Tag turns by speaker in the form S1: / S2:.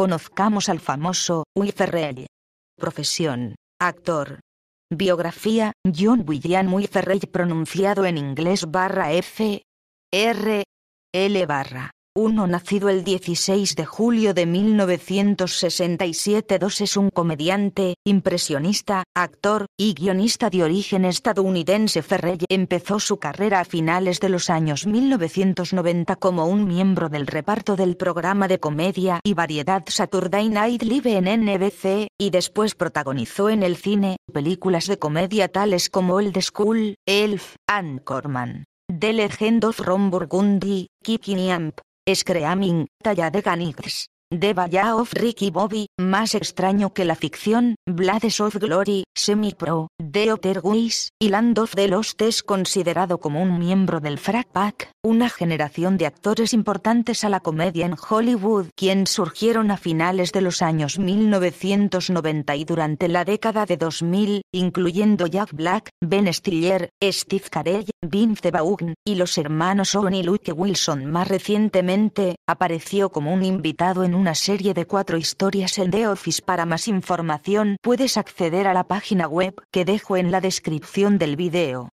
S1: Conozcamos al famoso Will Profesión: actor. Biografía: John William Will pronunciado en inglés barra F R L barra uno nacido el 16 de julio de 1967 Dos es un comediante, impresionista, actor, y guionista de origen estadounidense Ferrell empezó su carrera a finales de los años 1990 como un miembro del reparto del programa de comedia y variedad Saturday Night Live en NBC, y después protagonizó en el cine, películas de comedia tales como El The School, Elf, Anchorman. The Legend of Ron Burgundy, Kicking min, talla de ganivets. De Ballad of Ricky Bobby, más extraño que la ficción, Blades of Glory, Semi-Pro, The Other y Land of the Lost es considerado como un miembro del Frat Pack, una generación de actores importantes a la comedia en Hollywood, quien surgieron a finales de los años 1990 y durante la década de 2000, incluyendo Jack Black, Ben Stiller, Steve Carell, Vince Vaughn, y los hermanos Owen y Luke Wilson. Más recientemente, apareció como un invitado en un una serie de cuatro historias en The Office. Para más información puedes acceder a la página web que dejo en la descripción del video.